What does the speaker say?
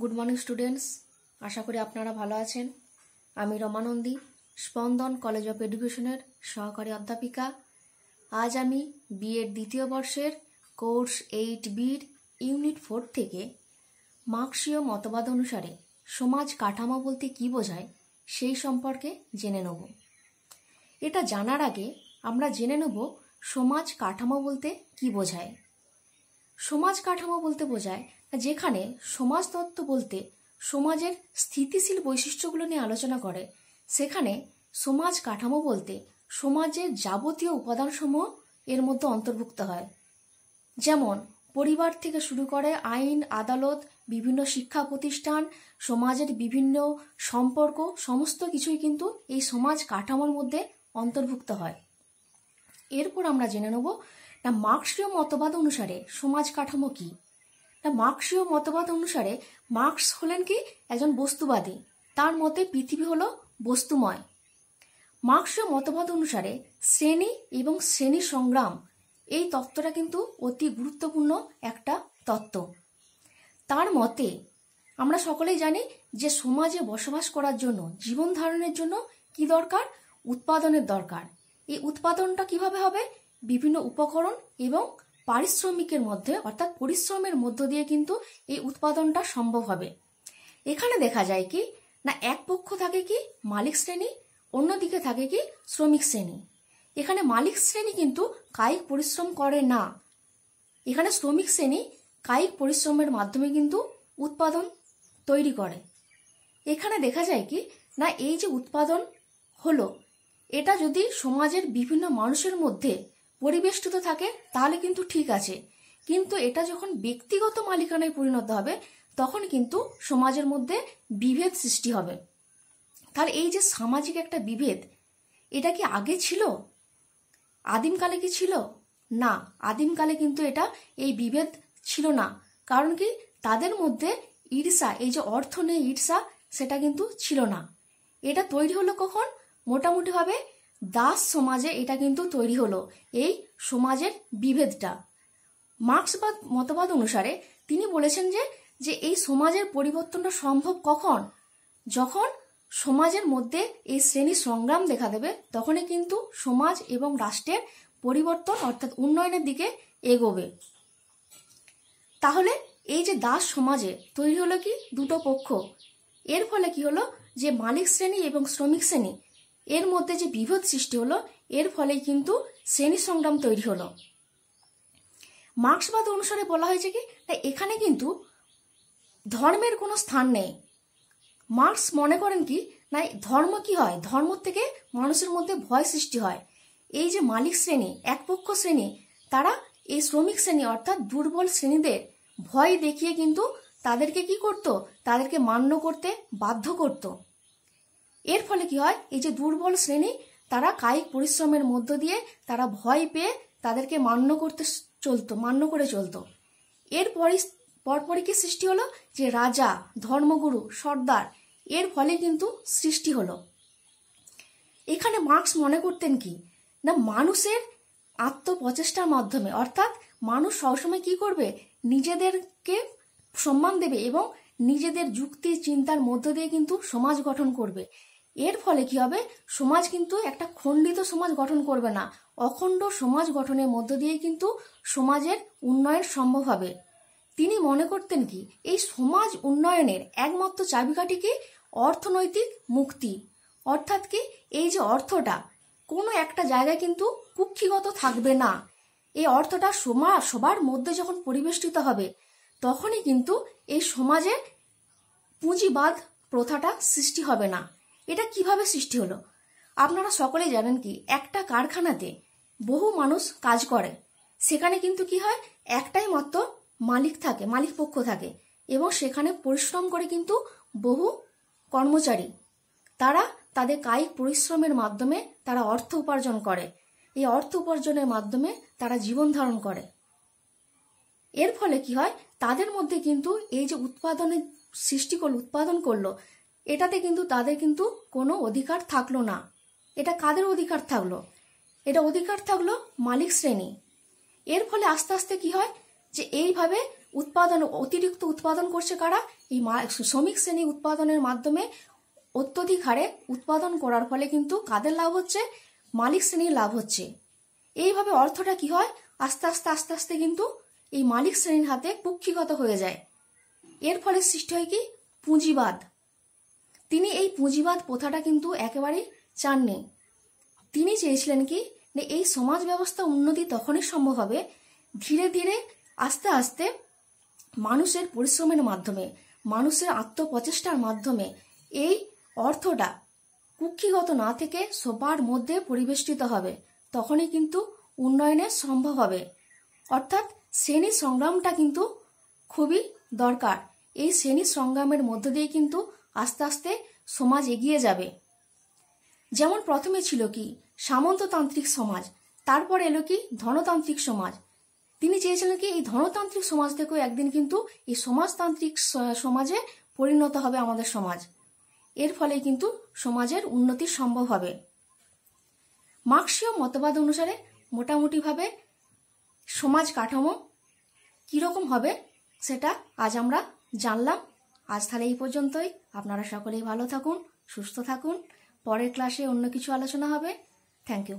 good morning students আশা করি আপনারা ভালো আছেন আমি রমানন্দী স্পন্দন কলেজ অফ এডুকেশনের সহকারী অধ্যাপিকা আজ আমি বিএড দ্বিতীয় বর্ষের কোর্স এইট বির ইউনিট ফোর থেকে মার্কসীয় মতবাদ অনুসারে সমাজ কাঠামো বলতে কি বোঝায় সেই সম্পর্কে জেনে নেব এটা জানার আগে আমরা জেনে নেব সমাজ কাঠামো বলতে কি বোঝায় সমাজ কাঠামো বলতে বোঝায় যেখানে সমাজতত্ত্ব বলতে সমাজের স্থিতিশীল বৈশিষ্ট্যগুলো নিয়ে আলোচনা করে সেখানে সমাজ কাঠামো বলতে সমাজের যাবতীয় উপাদানসমূহ এর মধ্যে অন্তর্ভুক্ত হয় যেমন পরিবার থেকে শুরু করে আইন আদালত বিভিন্ন শিক্ষা প্রতিষ্ঠান সমাজের বিভিন্ন সম্পর্ক সমস্ত কিছুই কিন্তু এই সমাজ কাঠামোর মধ্যে অন্তর্ভুক্ত হয় এরপর আমরা জেনে নেব না মার্ক্সীয় মতবাদ অনুসারে সমাজ কাঠামো কি না মার্ক্সীয় মতবাদ অনুসারে মার্ক্স হলেন কি একজন বস্তুবাদী তার মতে পৃথিবী হলো বস্তুময় মার্ক্সীয় মতবাদ অনুসারে শ্রেণী এবং শ্রেণী সংগ্রাম এই তত্ত্বটা কিন্তু অতি গুরুত্বপূর্ণ একটা তত্ত্ব তার মতে আমরা সকলেই জানি যে সমাজে বসবাস করার জন্য জীবন ধারণের জন্য কি দরকার উৎপাদনের দরকার এই উৎপাদনটা কিভাবে হবে বিভিন্ন উপকরণ এবং পারিশ্রমিকের মধ্যে অর্থাৎ পরিশ্রমের মধ্য দিয়ে কিন্তু এই উৎপাদনটা সম্ভব হবে এখানে দেখা যায় কি না এক পক্ষ থাকে কি মালিক শ্রেণী অন্যদিকে থাকে কি শ্রমিক শ্রেণী এখানে মালিক শ্রেণী কিন্তু কায়িক পরিশ্রম করে না এখানে শ্রমিক শ্রেণী কায়িক পরিশ্রমের মাধ্যমে কিন্তু উৎপাদন তৈরি করে এখানে দেখা যায় কি না এই যে উৎপাদন হলো এটা যদি সমাজের বিভিন্ন মানুষের মধ্যে পরিবেষ্টিত থাকে তাহলে কিন্তু ঠিক আছে কিন্তু এটা যখন ব্যক্তিগত মালিকানায় পরিণত হবে তখন কিন্তু সমাজের মধ্যে বিভেদ সৃষ্টি হবে তার এই যে সামাজিক একটা বিভেদ এটা কি আগে ছিল আদিমকালে কি ছিল না আদিমকালে কিন্তু এটা এই বিভেদ ছিল না কারণ কি তাদের মধ্যে ঈর্ষা এই যে অর্থ নেই ঈর্ষা সেটা কিন্তু ছিল না এটা তৈরি হলো কখন মোটামুটিভাবে দাস সমাজে এটা কিন্তু তৈরি হলো এই সমাজের বিভেদটা মার্ক্সবাদ মতবাদ অনুসারে তিনি বলেছেন যে যে এই সমাজের পরিবর্তনটা সম্ভব কখন যখন সমাজের মধ্যে এই শ্রেণী সংগ্রাম দেখা দেবে তখনই কিন্তু সমাজ এবং রাষ্ট্রের পরিবর্তন অর্থাৎ উন্নয়নের দিকে এগোবে তাহলে এই যে দাস সমাজে তৈরি হলো কি দুটো পক্ষ এর ফলে কি হলো যে মালিক শ্রেণী এবং শ্রমিক শ্রেণী এর মধ্যে যে বিভেদ সৃষ্টি হলো এর ফলে কিন্তু শ্রেণী সংগ্রাম তৈরি হলো মার্ক্সবাদ অনুসারে বলা হয়েছে কি তাই এখানে কিন্তু ধর্মের কোনো স্থান নেই মার্ক্স মনে করেন কি না ধর্ম কি হয় ধর্ম থেকে মানুষের মধ্যে ভয় সৃষ্টি হয় এই যে মালিক শ্রেণী একপক্ষ শ্রেণী তারা এই শ্রমিক শ্রেণী অর্থাৎ দুর্বল শ্রেণীদের ভয় দেখিয়ে কিন্তু তাদেরকে কি করত তাদেরকে মান্য করতে বাধ্য করতো এর ফলে কি হয় এই যে দুর্বল শ্রেণী তারা কায়িক পরিশ্রমের মধ্য দিয়ে তারা ভয় পেয়ে তাদেরকে মান্য করতে চলতো মান্য করে চলতো এর পরপরই কি সৃষ্টি হলো যে রাজা ধর্মগুরু সর্দার এর ফলে কিন্তু সৃষ্টি হলো এখানে মার্কস মনে করতেন কি না মানুষের আত্মপ্রচেষ্টার মাধ্যমে অর্থাৎ মানুষ সবসময় কি করবে নিজেদেরকে সম্মান দেবে এবং নিজেদের যুক্তি চিন্তার মধ্য দিয়ে কিন্তু সমাজ গঠন করবে এর ফলে কি হবে সমাজ কিন্তু একটা খণ্ডিত সমাজ গঠন করবে না অখণ্ড সমাজ গঠনের মধ্য দিয়ে কিন্তু সমাজের উন্নয়ন সম্ভব হবে তিনি মনে করতেন কি এই সমাজ উন্নয়নের একমাত্র চাবিকাঠি কি অর্থনৈতিক মুক্তি অর্থাৎ কি এই যে অর্থটা কোনো একটা জায়গায় কিন্তু কুক্ষিগত থাকবে না এই অর্থটা সমা সবার মধ্যে যখন পরিবেষ্টিত হবে তখনই কিন্তু এই সমাজে পুঁজিবাদ প্রথাটা সৃষ্টি হবে না এটা কিভাবে সৃষ্টি হলো আপনারা সকলেই জানেন কি একটা কারখানাতে বহু মানুষ কাজ করে সেখানে কিন্তু কি হয় একটাই মাত্র মালিক থাকে মালিক পক্ষ থাকে এবং সেখানে পরিশ্রম করে কিন্তু বহু কর্মচারী তারা তাদের কায়িক পরিশ্রমের মাধ্যমে তারা অর্থ উপার্জন করে এই অর্থ উপার্জনের মাধ্যমে তারা জীবন ধারণ করে এর ফলে কি হয় তাদের মধ্যে কিন্তু এই যে উৎপাদনের সৃষ্টি করলো উৎপাদন করলো এটাতে কিন্তু তাদের কিন্তু কোনো অধিকার থাকলো না এটা কাদের অধিকার থাকলো এটা অধিকার থাকলো মালিক শ্রেণী এর ফলে আস্তে আস্তে কি হয় যে এইভাবে উৎপাদন অতিরিক্ত উৎপাদন করছে কারা এই শ্রমিক শ্রেণী উৎপাদনের মাধ্যমে অত্যধিক হারে উৎপাদন করার ফলে কিন্তু কাদের লাভ হচ্ছে মালিক শ্রেণীর লাভ হচ্ছে এইভাবে অর্থটা কি হয় আস্তে আস্তে আস্তে আস্তে কিন্তু এই মালিক শ্রেণীর হাতে কুক্ষিগত হয়ে যায় এর ফলে সৃষ্টি হয় কি পুঁজিবাদ তিনি এই পুঁজিবাদ প্রথাটা কিন্তু একেবারেই চাননি তিনি চেয়েছিলেন কি যে এই সমাজ ব্যবস্থা উন্নতি তখনই সম্ভব হবে ধীরে ধীরে আস্তে আস্তে মানুষের পরিশ্রমের মাধ্যমে মানুষের আত্মপ্রচেষ্টার মাধ্যমে এই অর্থটা কুক্ষিগত না থেকে সবার মধ্যে পরিবেষ্টিত হবে তখনই কিন্তু উন্নয়নে সম্ভব হবে অর্থাৎ শ্রেণী সংগ্রামটা কিন্তু খুবই দরকার এই শ্রেণী সংগ্রামের মধ্য দিয়ে কিন্তু আস্তে আস্তে সমাজ এগিয়ে যাবে যেমন প্রথমে ছিল কি সামন্ততান্ত্রিক সমাজ তারপর এলো কি ধনতান্ত্রিক সমাজ তিনি চেয়েছিলেন কি এই ধনতান্ত্রিক সমাজ থেকেও একদিন কিন্তু এই সমাজতান্ত্রিক সমাজে পরিণত হবে আমাদের সমাজ এর ফলে কিন্তু সমাজের উন্নতি সম্ভব হবে মার্ক্সীয় মতবাদ অনুসারে মোটামুটিভাবে সমাজ কাঠামো কীরকম হবে সেটা আজ আমরা জানলাম আজ তাহলে এই পর্যন্তই আপনারা সকলেই ভালো থাকুন সুস্থ থাকুন পরের ক্লাসে অন্য কিছু আলোচনা হবে থ্যাংক ইউ